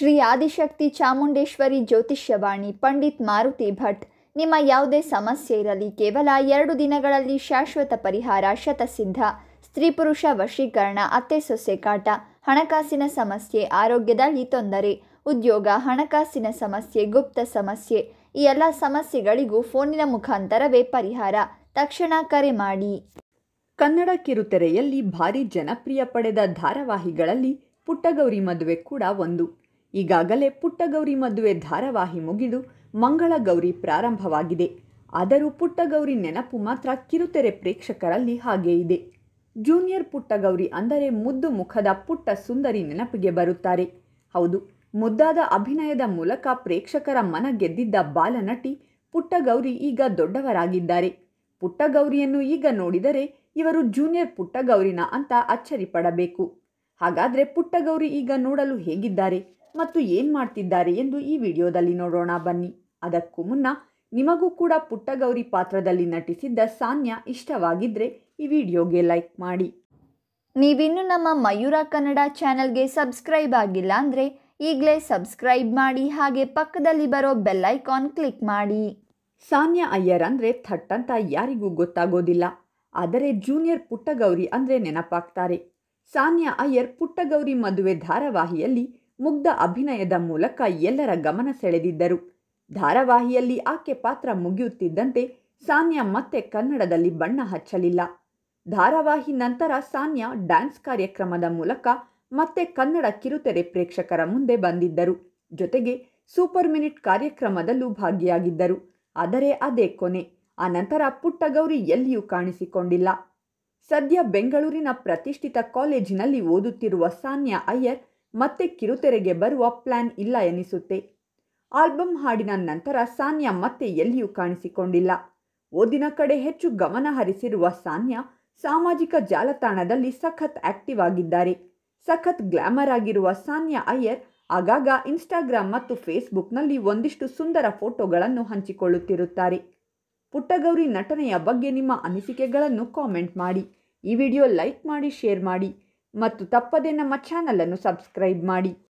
ಶ್ರೀ ಆದಿಶಕ್ತಿ ಚಾಮುಂಡೇಶ್ವರಿ ಜ್ಯೋತಿಷ್ಯವಾಣಿ ಪಂಡಿತ್ ಮಾರುತಿ ಭಟ್ ನಿಮ್ಮ ಯಾವುದೇ ಸಮಸ್ಯೆ ಇರಲಿ ಕೇವಲ ಎರಡು ದಿನಗಳಲ್ಲಿ ಶಾಶ್ವತ ಪರಿಹಾರ ಶತಸಿದ್ಧ ಸ್ತ್ರೀ ಪುರುಷ ವಶೀಕರಣ ಅತ್ತೆ ಸೊಸೆ ಕಾಟ ಹಣಕಾಸಿನ ಸಮಸ್ಯೆ ಆರೋಗ್ಯದಲ್ಲಿ ತೊಂದರೆ ಉದ್ಯೋಗ ಹಣಕಾಸಿನ ಸಮಸ್ಯೆ ಗುಪ್ತ ಸಮಸ್ಯೆ ಈ ಎಲ್ಲ ಸಮಸ್ಯೆಗಳಿಗೂ ಫೋನಿನ ಮುಖಾಂತರವೇ ಪರಿಹಾರ ತಕ್ಷಣ ಕರೆ ಮಾಡಿ ಕನ್ನಡ ಕಿರುತೆರೆಯಲ್ಲಿ ಭಾರಿ ಜನಪ್ರಿಯ ಪಡೆದ ಧಾರಾವಾಹಿಗಳಲ್ಲಿ ಪುಟ್ಟಗೌರಿ ಮದುವೆ ಕೂಡ ಒಂದು ಈಗಾಗಲೇ ಪುಟ್ಟಗೌರಿ ಮದುವೆ ಧಾರಾವಾಹಿ ಮುಗಿದು ಮಂಗಳಗೌರಿ ಪ್ರಾರಂಭವಾಗಿದೆ ಆದರೂ ಪುಟ್ಟಗೌರಿ ನೆನಪು ಮಾತ್ರ ಕಿರುತೆರೆ ಪ್ರೇಕ್ಷಕರಲ್ಲಿ ಹಾಗೇ ಇದೆ ಜೂನಿಯರ್ ಪುಟ್ಟಗೌರಿ ಅಂದರೆ ಮುದ್ದು ಮುಖದ ಪುಟ್ಟ ಸುಂದರಿ ನೆನಪಿಗೆ ಬರುತ್ತಾರೆ ಹೌದು ಮುದ್ದಾದ ಅಭಿನಯದ ಮೂಲಕ ಪ್ರೇಕ್ಷಕರ ಮನ ಗೆದ್ದಿದ್ದ ಬಾಲನಟಿ ಪುಟ್ಟಗೌರಿ ಈಗ ದೊಡ್ಡವರಾಗಿದ್ದಾರೆ ಪುಟ್ಟಗೌರಿಯನ್ನು ಈಗ ನೋಡಿದರೆ ಇವರು ಜೂನಿಯರ್ ಪುಟ್ಟಗೌರಿನ ಅಂತ ಅಚ್ಚರಿ ಪಡಬೇಕು ಹಾಗಾದರೆ ಪುಟ್ಟಗೌರಿ ಈಗ ನೋಡಲು ಹೇಗಿದ್ದಾರೆ ಮತ್ತು ಏನು ಮಾಡ್ತಿದ್ದಾರೆ ಎಂದು ಈ ವಿಡಿಯೋದಲ್ಲಿ ನೋಡೋಣ ಬನ್ನಿ ಅದಕ್ಕೂ ಮುನ್ನ ನಿಮಗೂ ಕೂಡ ಪುಟ್ಟಗೌರಿ ಪಾತ್ರದಲ್ಲಿ ನಟಿಸಿದ್ದ ಸಾನ್ಯಾ ಇಷ್ಟವಾಗಿದ್ದರೆ ಈ ವಿಡಿಯೋಗೆ ಲೈಕ್ ಮಾಡಿ ನೀವಿನ್ನೂ ನಮ್ಮ ಮಯೂರ ಕನ್ನಡ ಚಾನೆಲ್ಗೆ ಸಬ್ಸ್ಕ್ರೈಬ್ ಆಗಿಲ್ಲ ಅಂದರೆ ಈಗಲೇ ಸಬ್ಸ್ಕ್ರೈಬ್ ಮಾಡಿ ಹಾಗೆ ಪಕ್ಕದಲ್ಲಿ ಬರೋ ಬೆಲ್ಲೈಕಾನ್ ಕ್ಲಿಕ್ ಮಾಡಿ ಸಾನ್ಯಾ ಅಯ್ಯರ್ ಅಂದರೆ ಥಟ್ ಅಂತ ಯಾರಿಗೂ ಗೊತ್ತಾಗೋದಿಲ್ಲ ಆದರೆ ಜೂನಿಯರ್ ಪುಟ್ಟಗೌರಿ ಅಂದರೆ ನೆನಪಾಗ್ತಾರೆ ಸಾನ್ಯಾ ಅಯ್ಯರ್ ಪುಟ್ಟಗೌರಿ ಮದುವೆ ಧಾರಾವಾಹಿಯಲ್ಲಿ ಮುಗ್ಧ ಅಭಿನಯದ ಮೂಲಕ ಎಲ್ಲರ ಗಮನ ಸೆಳೆದಿದ್ದರು ಧಾರಾವಾಹಿಯಲ್ಲಿ ಆಕೆ ಪಾತ್ರ ಮುಗಿಯುತ್ತಿದ್ದಂತೆ ಸಾನ್ಯಾ ಮತ್ತೆ ಕನ್ನಡದಲ್ಲಿ ಬಣ್ಣ ಹಚ್ಚಲಿಲ್ಲ ಧಾರಾವಾಹಿ ನಂತರ ಸಾನ್ಯಾ ಡ್ಯಾನ್ಸ್ ಕಾರ್ಯಕ್ರಮದ ಮೂಲಕ ಮತ್ತೆ ಕನ್ನಡ ಕಿರುತೆರೆ ಪ್ರೇಕ್ಷಕರ ಮುಂದೆ ಬಂದಿದ್ದರು ಜೊತೆಗೆ ಸೂಪರ್ ಮಿನಿಟ್ ಕಾರ್ಯಕ್ರಮದಲ್ಲೂ ಭಾಗಿಯಾಗಿದ್ದರು ಆದರೆ ಅದೇ ಕೊನೆ ಆ ನಂತರ ಪುಟ್ಟಗೌರಿ ಎಲ್ಲಿಯೂ ಕಾಣಿಸಿಕೊಂಡಿಲ್ಲ ಸದ್ಯ ಬೆಂಗಳೂರಿನ ಪ್ರತಿಷ್ಠಿತ ಕಾಲೇಜಿನಲ್ಲಿ ಓದುತ್ತಿರುವ ಸಾನ್ಯಾ ಅಯ್ಯರ್ ಮತ್ತೆ ಕಿರುತೆರೆಗೆ ಬರುವ ಪ್ಲಾನ್ ಇಲ್ಲ ಎನಿಸುತ್ತೆ ಆಲ್ಬಮ್ ಹಾಡಿನ ನಂತರ ಸಾನ್ಯಾ ಮತ್ತೆ ಎಲ್ಲಿಯೂ ಕಾಣಿಸಿಕೊಂಡಿಲ್ಲ ಓದಿನ ಕಡೆ ಹೆಚ್ಚು ಗಮನ ಹರಿಸಿರುವ ಸಾನ್ಯಾ ಸಾಮಾಜಿಕ ಜಾಲತಾಣದಲ್ಲಿ ಸಖತ್ ಆಕ್ಟಿವ್ ಆಗಿದ್ದಾರೆ ಸಖತ್ ಗ್ಲಾಮರ್ ಆಗಿರುವ ಸಾನ್ಯಾ ಅಯ್ಯರ್ ಆಗಾಗ ಇನ್ಸ್ಟಾಗ್ರಾಮ್ ಮತ್ತು ಫೇಸ್ಬುಕ್ನಲ್ಲಿ ಒಂದಿಷ್ಟು ಸುಂದರ ಫೋಟೋಗಳನ್ನು ಹಂಚಿಕೊಳ್ಳುತ್ತಿರುತ್ತಾರೆ ಪುಟ್ಟಗೌರಿ ನಟನೆಯ ಬಗ್ಗೆ ನಿಮ್ಮ ಅನಿಸಿಕೆಗಳನ್ನು ಕಾಮೆಂಟ್ ಮಾಡಿ ಈ ವಿಡಿಯೋ ಲೈಕ್ ಮಾಡಿ ಶೇರ್ ಮಾಡಿ ಮತ್ತು ತಪ್ಪದೇ ನಮ್ಮ ಚಾನಲನ್ನು ಸಬ್ಸ್ಕ್ರೈಬ್ ಮಾಡಿ